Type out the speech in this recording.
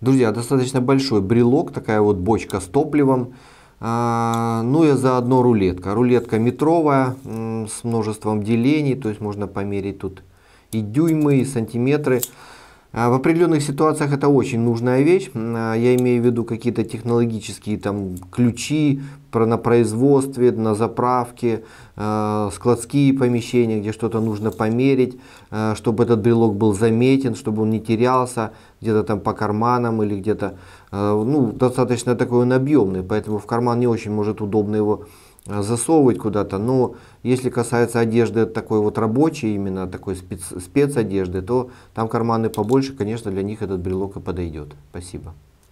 Друзья, достаточно большой брелок, такая вот бочка с топливом. А, ну и заодно рулетка. Рулетка метровая, с множеством делений, то есть можно померить тут и дюймы, и сантиметры. А в определенных ситуациях это очень нужная вещь. А, я имею в виду какие-то технологические там, ключи на производстве, на заправке, а, складские помещения, где что-то нужно померить, чтобы этот брелок был заметен, чтобы он не терялся где-то там по карманам или где-то. Ну, достаточно такой он объемный, поэтому в карман не очень может удобно его а, засовывать куда-то. Но если касается одежды такой вот рабочей, именно такой спец, спецодежды, то там карманы побольше, конечно, для них этот брелок и подойдет. Спасибо.